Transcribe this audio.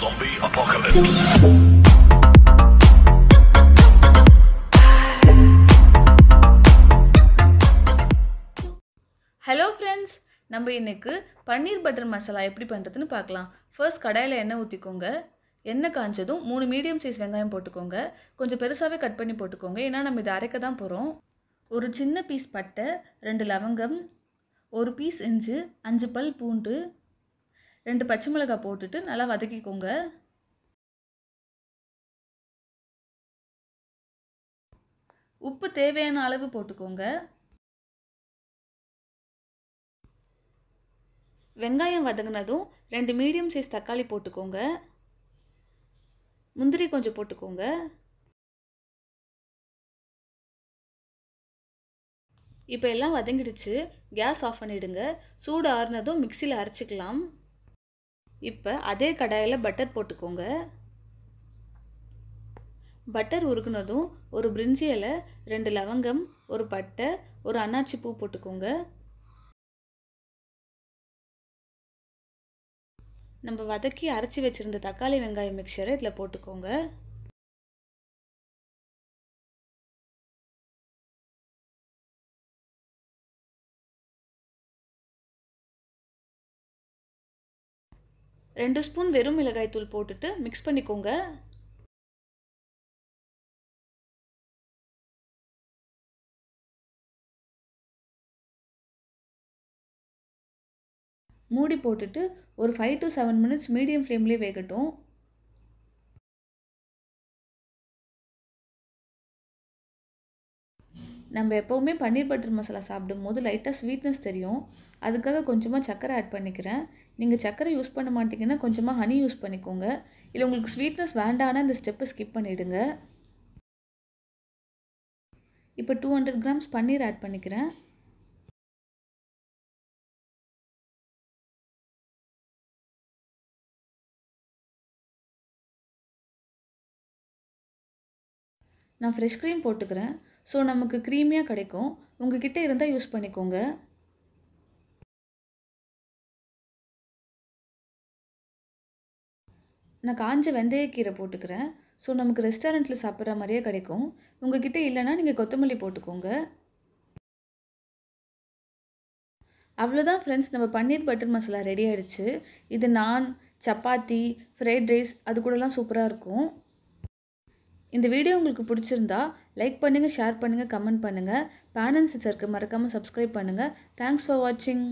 Zombie apocalypse. Hello friends நம்ம இன்றைக்கு பன்னீர் butter masala எப்படி பண்ணுறதுன்னு பார்க்கலாம் ஃபர்ஸ்ட் கடாயில் எண்ணெய் ஊற்றிக்கோங்க எண்ணெய் காய்ச்சதும் மூணு மீடியம் சைஸ் வெங்காயம் போட்டுக்கோங்க கொஞ்சம் பெருசாகவே கட் பண்ணி போட்டுக்கோங்க ஏன்னா நம்ம இதை அரைக்க தான் போகிறோம் ஒரு சின்ன பீஸ் பட்டை ரெண்டு லவங்கம் ஒரு பீஸ் இஞ்சி அஞ்சு பல் பூண்டு ரெண்டு பச்சை மிளகாய் போட்டுட்டு நல்லா வதக்கிக்கோங்க உப்பு தேவையான அளவு போட்டுக்கோங்க வெங்காயம் வதங்கினதும் ரெண்டு மீடியம் சைஸ் தக்காளி போட்டுக்கோங்க முந்திரி கொஞ்சம் போட்டுக்கோங்க இப்போ எல்லாம் வதங்கிடுச்சு கேஸ் ஆஃப் பண்ணிவிடுங்க சூடு ஆறுனதும் மிக்சியில் அரைச்சிக்கலாம் இப்போ அதே கடாயில் பட்டர் போட்டுக்கோங்க பட்டர் உருக்குனதும் ஒரு பிரிஞ்சியில் ரெண்டு லவங்கம் ஒரு பட்டை ஒரு அன்னாச்சி பூ போட்டுக்கோங்க நம்ம வதக்கி அரைச்சி வச்சுருந்த தக்காளி வெங்காயம் மிக்சரை இதில் போட்டுக்கோங்க ரெண்டு ஸ்பூன் வெறும் மிளகாய்த்தூள் போட்டுட்டு மிக்ஸ் பண்ணிக்கோங்க மூடி போட்டுட்டு ஒரு five to seven minutes medium ஃப்ளேம்லேயே வேகட்டும் நம்ம எப்போவுமே பன்னீர் பட்டர் மசாலா சாப்பிடும் போது லைட்டாக ஸ்வீட்னஸ் தெரியும் அதுக்காக கொஞ்சமாக சர்க்கரை ஆட் பண்ணிக்கிறேன் நீங்கள் சர்க்கரை யூஸ் பண்ண மாட்டிங்கன்னா கொஞ்சமாக ஹனி யூஸ் பண்ணிக்கோங்க இல்லை உங்களுக்கு ஸ்வீட்னஸ் வேண்டானா இந்த ஸ்டெப்பை ஸ்கிப் பண்ணிவிடுங்க இப்போ two hundred grams paneer add பண்ணிக்கிறேன் நான் ஃப்ரெஷ் க்ரீம் போட்டுக்கிறேன் ஸோ நமக்கு க்ரீமியாக கிடைக்கும் உங்கள் கிட்டே இருந்தால் யூஸ் பண்ணிக்கோங்க நான் காஞ்ச வெந்தயக்கீரை போட்டுக்கிறேன் ஸோ நமக்கு ரெஸ்டாரண்ட்டில் சாப்பிட்ற மாதிரியே கிடைக்கும் உங்கள் கிட்டே இல்லைன்னா நீங்கள் கொத்தமல்லி போட்டுக்கோங்க அவ்வளோதான் ஃப்ரெண்ட்ஸ் நம்ம பன்னீர் பட்டர் மசாலா ரெடி ஆகிடுச்சு இது நான் சப்பாத்தி ஃப்ரைட் ரைஸ் அது கூடலாம் சூப்பராக இருக்கும் இந்த வீடியோ உங்களுக்கு பிடிச்சிருந்தா லைக் பண்ணுங்கள் ஷேர் பண்ணுங்கள் கமெண்ட் பண்ணுங்கள் பேனன்ஸ் சர்க்கு மறக்காமல் சப்ஸ்கிரைப் பண்ணுங்கள் தேங்க்ஸ் ஃபார் வாட்சிங்